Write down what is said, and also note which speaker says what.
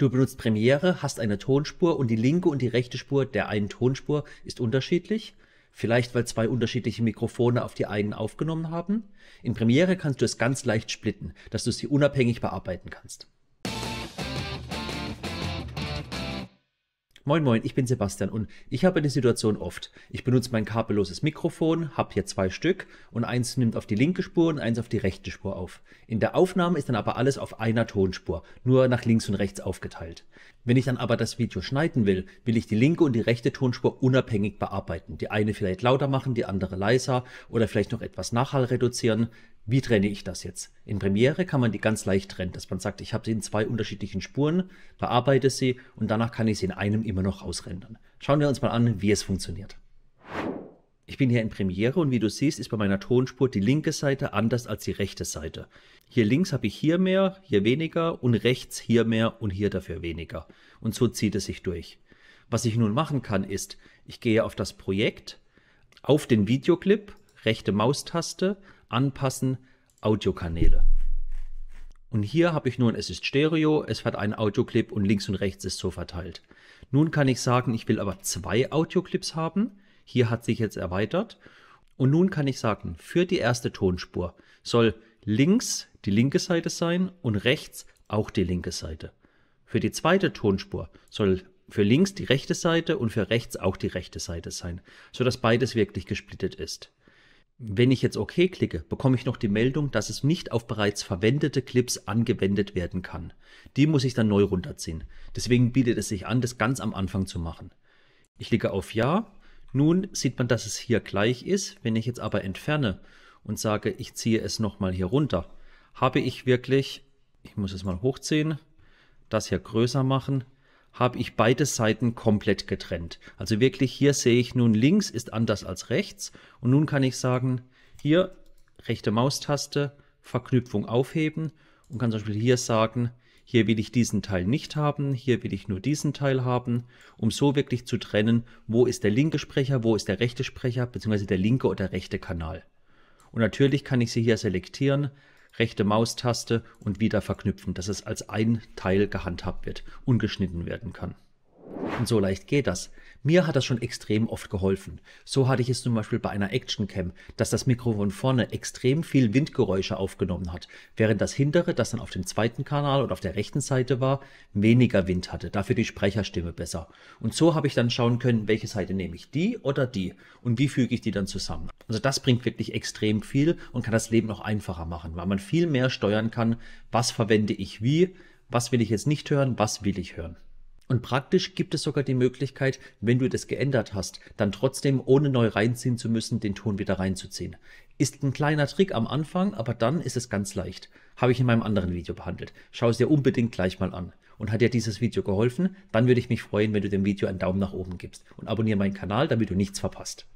Speaker 1: Du benutzt Premiere, hast eine Tonspur und die linke und die rechte Spur der einen Tonspur ist unterschiedlich. Vielleicht weil zwei unterschiedliche Mikrofone auf die einen aufgenommen haben. In Premiere kannst du es ganz leicht splitten, dass du sie unabhängig bearbeiten kannst. Moin Moin, ich bin Sebastian und ich habe eine Situation oft. Ich benutze mein kabelloses Mikrofon, habe hier zwei Stück und eins nimmt auf die linke Spur und eins auf die rechte Spur auf. In der Aufnahme ist dann aber alles auf einer Tonspur, nur nach links und rechts aufgeteilt. Wenn ich dann aber das Video schneiden will, will ich die linke und die rechte Tonspur unabhängig bearbeiten. Die eine vielleicht lauter machen, die andere leiser oder vielleicht noch etwas Nachhall reduzieren wie trenne ich das jetzt? In Premiere kann man die ganz leicht trennen, dass man sagt, ich habe sie in zwei unterschiedlichen Spuren, bearbeite sie und danach kann ich sie in einem immer noch ausrendern. Schauen wir uns mal an, wie es funktioniert. Ich bin hier in Premiere und wie du siehst, ist bei meiner Tonspur die linke Seite anders als die rechte Seite. Hier links habe ich hier mehr, hier weniger und rechts hier mehr und hier dafür weniger. Und so zieht es sich durch. Was ich nun machen kann ist, ich gehe auf das Projekt, auf den Videoclip, rechte Maustaste, Anpassen, Audiokanäle. Und hier habe ich nun, es ist Stereo, es hat einen Audioclip und links und rechts ist so verteilt. Nun kann ich sagen, ich will aber zwei Audioclips haben. Hier hat sich jetzt erweitert. Und nun kann ich sagen, für die erste Tonspur soll links die linke Seite sein und rechts auch die linke Seite. Für die zweite Tonspur soll für links die rechte Seite und für rechts auch die rechte Seite sein, sodass beides wirklich gesplittet ist. Wenn ich jetzt OK klicke, bekomme ich noch die Meldung, dass es nicht auf bereits verwendete Clips angewendet werden kann. Die muss ich dann neu runterziehen. Deswegen bietet es sich an, das ganz am Anfang zu machen. Ich klicke auf Ja. Nun sieht man, dass es hier gleich ist. Wenn ich jetzt aber entferne und sage, ich ziehe es nochmal hier runter, habe ich wirklich, ich muss es mal hochziehen, das hier größer machen, habe ich beide Seiten komplett getrennt. Also wirklich hier sehe ich nun links ist anders als rechts und nun kann ich sagen, hier rechte Maustaste, Verknüpfung aufheben und kann zum Beispiel hier sagen, hier will ich diesen Teil nicht haben, hier will ich nur diesen Teil haben, um so wirklich zu trennen, wo ist der linke Sprecher, wo ist der rechte Sprecher, beziehungsweise der linke oder rechte Kanal. Und natürlich kann ich sie hier selektieren, rechte Maustaste und wieder verknüpfen, dass es als ein Teil gehandhabt wird und geschnitten werden kann. Und so leicht geht das. Mir hat das schon extrem oft geholfen. So hatte ich es zum Beispiel bei einer Actioncam, dass das Mikrofon vorne extrem viel Windgeräusche aufgenommen hat, während das hintere, das dann auf dem zweiten Kanal oder auf der rechten Seite war, weniger Wind hatte, dafür die Sprecherstimme besser. Und so habe ich dann schauen können, welche Seite nehme ich, die oder die und wie füge ich die dann zusammen. Also das bringt wirklich extrem viel und kann das Leben noch einfacher machen, weil man viel mehr steuern kann, was verwende ich wie, was will ich jetzt nicht hören, was will ich hören. Und praktisch gibt es sogar die Möglichkeit, wenn du das geändert hast, dann trotzdem ohne neu reinziehen zu müssen, den Ton wieder reinzuziehen. Ist ein kleiner Trick am Anfang, aber dann ist es ganz leicht. Habe ich in meinem anderen Video behandelt. Schau es dir unbedingt gleich mal an. Und hat dir dieses Video geholfen, dann würde ich mich freuen, wenn du dem Video einen Daumen nach oben gibst. Und abonniere meinen Kanal, damit du nichts verpasst.